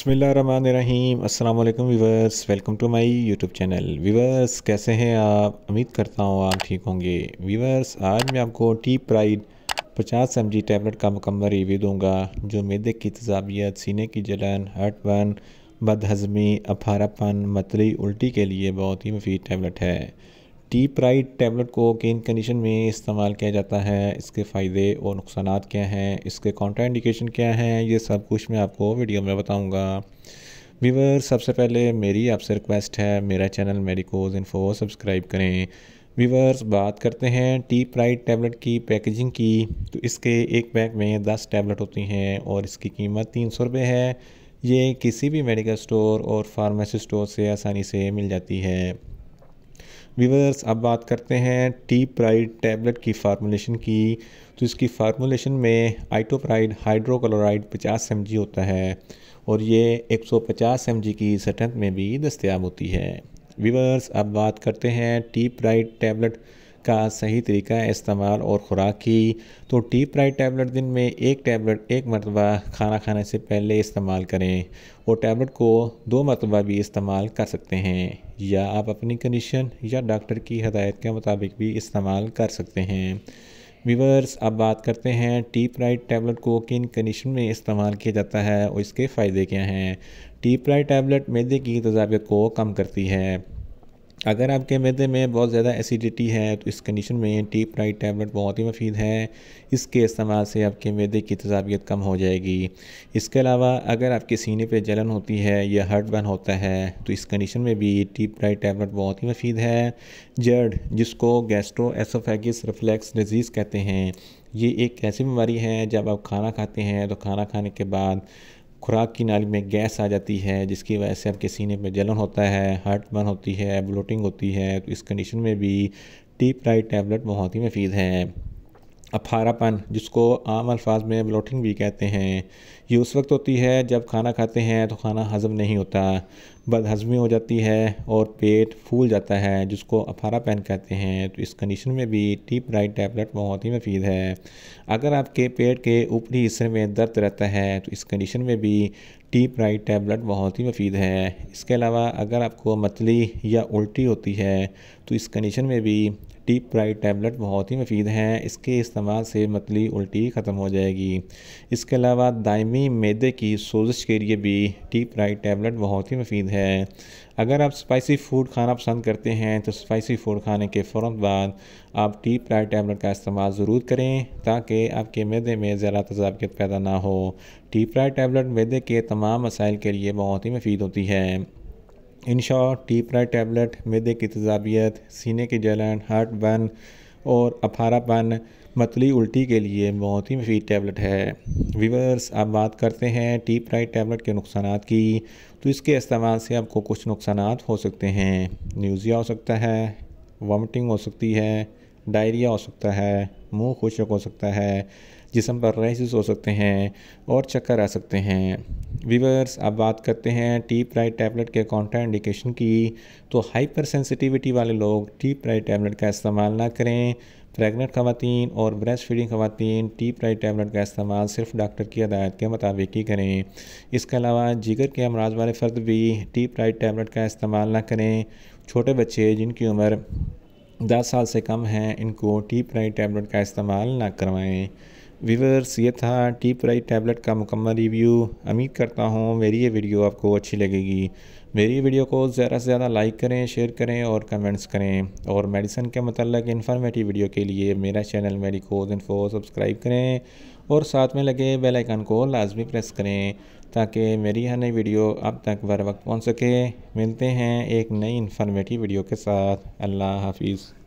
बसमीम अल्लाम viewers welcome to my YouTube channel viewers कैसे हैं आप उम्मीद करता हूँ आप ठीक होंगे वीवर्स आज मैं आपको T pride 50 M G tablet का मुकम्मल रिव्यू दूंगा जो मैदे की तजाबियत सीने की जलन हर्टबन बदहजमी अफारापन मतली उल्टी के लिए बहुत ही मुफीद टैबलेट है डीप राइट टैबलेट को किन कंडीशन में इस्तेमाल किया जाता है इसके फ़ायदे और नुकसान क्या हैं इसके इंडिकेशन क्या हैं ये सब कुछ मैं आपको वीडियो में बताऊँगा व्यूवर सबसे पहले मेरी आपसे रिक्वेस्ट है मेरा चैनल मेडिकोज इन्फो सब्सक्राइब करें व्यूवर्स बात करते हैं टी प्राइट टैबलेट की पैकेजिंग की तो इसके एक पैक में दस टैबलेट होती हैं और इसकी कीमत तीन सौ रुपये है ये किसी भी मेडिकल स्टोर और फार्मेसी स्टोर से आसानी से मिल जाती है विवर्स अब बात करते हैं टी प्राइड टैबलेट की फार्मूलेशन की तो इसकी फार्मूलेशन में आइटोप्राइड हाइड्रोक्लोराइड 50 एम होता है और ये 150 एम की सटन में भी दस्तियाब होती है विवर्स अब बात करते हैं टी प्राइड टैबलेट का सही तरीका इस्तेमाल और ख़ुराक की तो टी प्राइड टैबलेट दिन में एक टैबलेट एक मरतबा खाना खाने से पहले इस्तेमाल करें और टैबलेट को दो मरतबा भी इस्तेमाल कर सकते हैं या आप अपनी कंडीशन या डॉक्टर की हदायत के मुताबिक भी इस्तेमाल कर सकते हैं वीवर्स अब बात करते हैं टी प्राइड टैबलेट को किन कंडीशन में इस्तेमाल किया जाता है और इसके फ़ायदे क्या हैं टी प्राइड टैबलेट मैदे की तजावियत को कम करती है अगर आपके मैदे में बहुत ज़्यादा एसिडिटी है तो इस कंडीशन में टीप प्राइट टैबलेट बहुत ही मफीद है इसके इस्तेमाल से आपके मैदे की तजावियत कम हो जाएगी इसके अलावा अगर आपके सीने पे जलन होती है या हर्ट बर्न होता है तो इस कंडीशन में भी टीप प्राइट टैबलेट बहुत ही मफीद है जड़ जिसको गैस्ट्रो एसोफेगिस रिफ्लैक्स डिजीज़ कहते हैं ये एक ऐसी बीमारी है जब आप खाना खाते हैं तो खाना खाने के बाद खुराक की नाली में गैस आ जाती है जिसकी वजह से आपके सीने में जलन होता है हार्ट बर्न होती है ब्लोटिंग होती है तो इस कंडीशन में भी टीप राइट टैबलेट बहुत ही मफीद है अफारापन जिसको आम अल्फाज में ब्लोटिंग भी कहते हैं ये उस वक्त होती है जब खाना खाते हैं तो खाना हज़म नहीं होता बदहज़मी हो जाती है और पेट फूल जाता है जिसको अफारापन कहते हैं तो इस कंडीशन में भी टीप राइट टैबलेट बहुत ही मफीद है अगर आपके पेट के ऊपरी हिस्से में दर्द रहता है तो इस कंडीशन में भी टी प्राइट टैबलेट बहुत ही मफीद है इसके अलावा अगर आपको मतली या उल्टी होती है तो इस कंडीशन में भी टी प्राइट टैबलेट बहुत ही मफीद है इसके इस्तेमाल से मतली उल्टी ख़त्म हो जाएगी इसके अलावा दायमी मैदे की सोजिश के लिए भी टी प्राइट टैबलेट बहुत ही मफीद है अगर आप स्पाइसी फूड खाना पसंद करते हैं तो स्पाइसी फूड खाने के फ़ौर बाद आप टी प्राई टैबलेट का इस्तेमाल ज़रूर करें ताकि आपके मैदे में ज़्यादा तजाबियत पैदा ना हो टी प्राई टैबलेट मैदे के तमाम तमाम मसाइल के लिए बहुत ही मफीद होती है इन शॉर्ट टीपरा टैबलेट मेदे की तजावियत सीने की जलन हार्ट बन और अफारापन मतली उल्टी के लिए बहुत ही मफीद टैबलेट है वीवर्स आप बात करते हैं टी राइट टैबलेट के नुकसान की तो इसके इस्तेमाल से आपको कुछ नुकसान हो सकते हैं न्यूज़िया हो सकता है वामिटिंग हो सकती है डायरिया हो सकता है मुंह खुशक हो सकता है जिसम पर रेसिस हो सकते हैं और चक्कर आ सकते हैं वीवर्स अब बात करते हैं टीप राइट टैबलेट के कॉन्ट्रा इंडिकेशन की तो हाइपर सेंसिटिविटी वाले लोग टीप राइट टैबलेट का इस्तेमाल ना करें प्रेगनेंट खातन और ब्रेस्ट फीडिंग खातन टीप राइट टैबलेट का इस्तेमाल सिर्फ डॉक्टर की हदायत के मुताबिक ही करें इसके अलावा जिगर के अमराज वाले फ़र्द भी टीप राइट टैबलेट का इस्तेमाल ना करें छोटे बच्चे जिनकी उम्र दस साल से कम हैं इनको टी प्राई टैबलेट का इस्तेमाल ना करवाएं व्यूवर्स ये था टी प्राइट टैबलेट का मुकम्मल रिव्यू उम्मीद करता हूँ मेरी ये वीडियो आपको अच्छी लगेगी मेरी वीडियो को ज़्यादा से ज़्यादा लाइक करें शेयर करें और कमेंट्स करें और मेडिसिन के मतलब इन्फॉर्मेटिव वीडियो के लिए मेरा चैनल मेडिकोज इन्फो सब्सक्राइब करें और साथ में लगे बेल आइकन को लाजमी प्रेस करें ताकि मेरी हर नई वीडियो अब तक बर वक्त पहुँच सके मिलते हैं एक नई इन्फॉर्मेटिव वीडियो के साथ अल्लाह हाफिज़